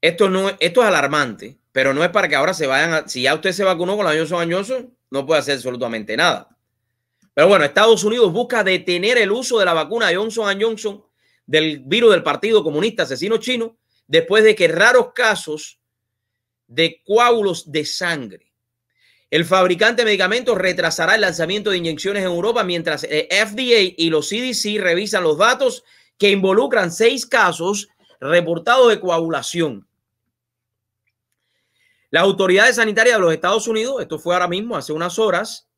esto, no, esto es alarmante, pero no es para que ahora se vayan a, si ya usted se vacunó con la Johnson Johnson, no puede hacer absolutamente nada. Pero bueno, Estados Unidos busca detener el uso de la vacuna Johnson Johnson del virus del Partido Comunista Asesino Chino después de que raros casos de coágulos de sangre. El fabricante de medicamentos retrasará el lanzamiento de inyecciones en Europa mientras el FDA y los CDC revisan los datos que involucran seis casos reportado de coagulación. Las autoridades sanitarias de los Estados Unidos, esto fue ahora mismo, hace unas horas,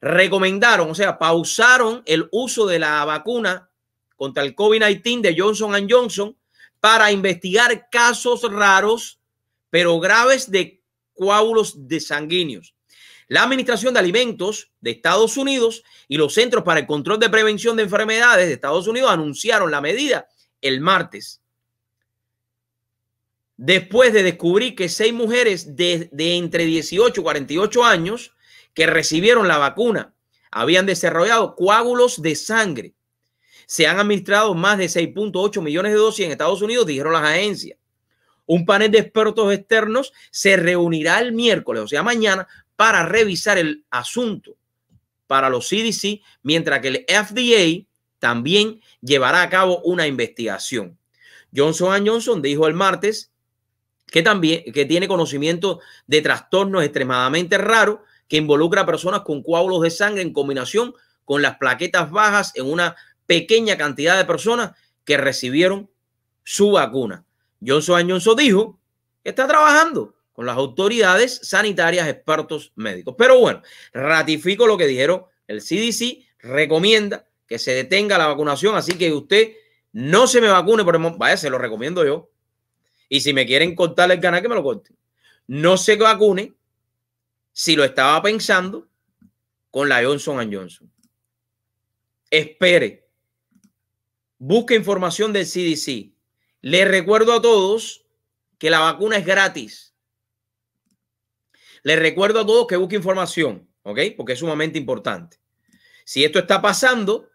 recomendaron, o sea, pausaron el uso de la vacuna contra el COVID-19 de Johnson Johnson para investigar casos raros, pero graves de coágulos de sanguíneos. La Administración de Alimentos de Estados Unidos y los Centros para el Control de Prevención de Enfermedades de Estados Unidos anunciaron la medida el martes después de descubrir que seis mujeres de, entre 18 y 48 años que recibieron la vacuna habían desarrollado coágulos de sangre. Se han administrado más de 6.8 millones de dosis en Estados Unidos, dijeron las agencias. Un panel de expertos externos se reunirá el miércoles, o sea, mañana, para revisar el asunto para los CDC, mientras que el FDA también llevará a cabo una investigación. Johnson Johnson dijo el martes que también que tiene conocimiento de trastornos extremadamente raros que involucra a personas con coágulos de sangre en combinación con las plaquetas bajas en una pequeña cantidad de personas que recibieron su vacuna. Johnson Johnson dijo que está trabajando con las autoridades sanitarias, expertos médicos. Pero bueno, ratifico lo que dijeron el CDC, recomienda que se detenga la vacunación, así que usted no se me vacune, por vaya, se lo recomiendo yo, y si me quieren cortar el canal, que me lo corten. No se vacune si lo estaba pensando con la Johnson Johnson. Espere. Busque información del CDC. Les recuerdo a todos que la vacuna es gratis. Les recuerdo a todos que busque información, ¿ok? Porque es sumamente importante. Si esto está pasando,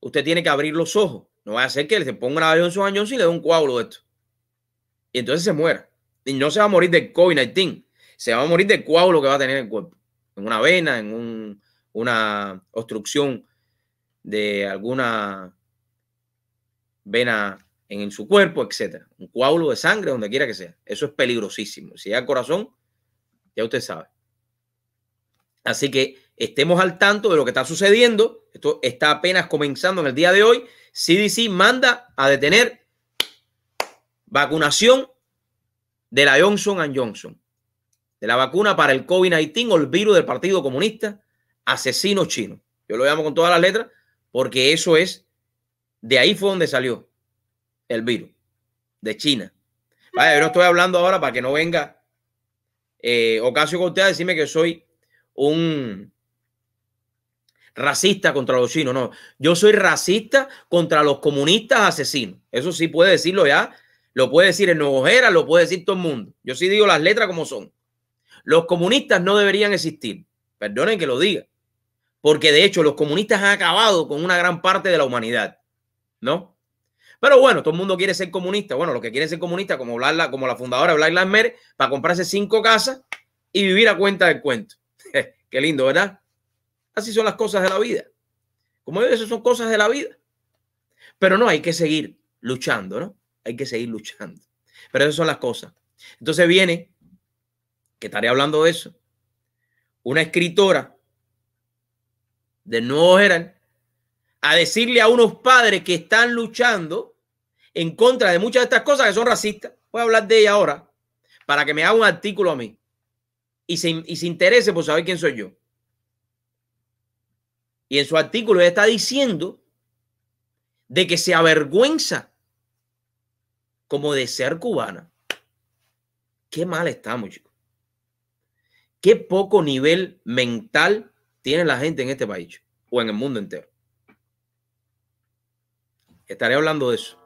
usted tiene que abrir los ojos. No va a ser que le ponga la Johnson Johnson y le dé un coágulo de esto y entonces se muera. Y no se va a morir de COVID-19, se va a morir de coágulo que va a tener el cuerpo, en una vena, en una obstrucción de alguna vena en su cuerpo, etcétera. Un coágulo de sangre, donde quiera que sea. Eso es peligrosísimo. Si al corazón, ya usted sabe. Así que estemos al tanto de lo que está sucediendo. Esto está apenas comenzando en el día de hoy. CDC manda a detener Vacunación de la Johnson Johnson, de la vacuna para el COVID-19 o el virus del Partido Comunista, asesino chino. Yo lo llamo con todas las letras porque eso es, de ahí fue donde salió el virus, de China. Vaya, yo no estoy hablando ahora para que no venga eh, Ocasio Cortés a decirme que soy un racista contra los chinos. No, yo soy racista contra los comunistas asesinos. Eso sí puede decirlo ya lo puede decir el Nuevo Ojera, lo puede decir todo el mundo. Yo sí digo las letras como son. Los comunistas no deberían existir. Perdonen que lo diga. Porque de hecho los comunistas han acabado con una gran parte de la humanidad. ¿No? Pero bueno, todo el mundo quiere ser comunista. Bueno, los que quieren ser comunistas, como, como la fundadora Black Lives para comprarse cinco casas y vivir a cuenta del cuento. Qué lindo, ¿verdad? Así son las cosas de la vida. Como yo, eso son cosas de la vida. Pero no, hay que seguir luchando, ¿no? hay que seguir luchando. Pero esas son las cosas. Entonces viene, que estaré hablando de eso, una escritora del Nuevo eran a decirle a unos padres que están luchando en contra de muchas de estas cosas que son racistas. Voy a hablar de ella ahora para que me haga un artículo a mí y se, y se interese por saber quién soy yo. Y en su artículo está diciendo de que se avergüenza como de ser cubana. Qué mal estamos, chicos. Qué poco nivel mental tiene la gente en este país o en el mundo entero. Estaré hablando de eso.